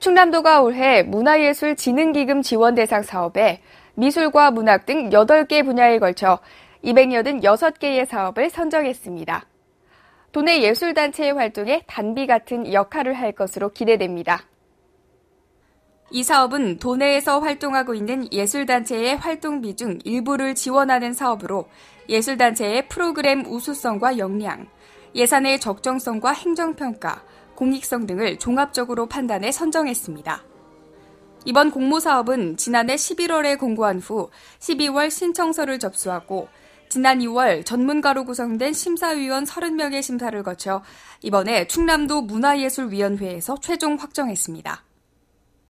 충남도가 올해 문화예술진흥기금 지원 대상 사업에 미술과 문학 등 8개 분야에 걸쳐 286개의 사업을 선정했습니다. 도내 예술단체의 활동에 단비 같은 역할을 할 것으로 기대됩니다. 이 사업은 도내에서 활동하고 있는 예술단체의 활동비 중 일부를 지원하는 사업으로 예술단체의 프로그램 우수성과 역량, 예산의 적정성과 행정평가, 공익성 등을 종합적으로 판단해 선정했습니다. 이번 공모 사업은 지난해 11월에 공고한 후 12월 신청서를 접수하고 지난 2월 전문가로 구성된 심사위원 30명의 심사를 거쳐 이번에 충남도 문화예술위원회에서 최종 확정했습니다.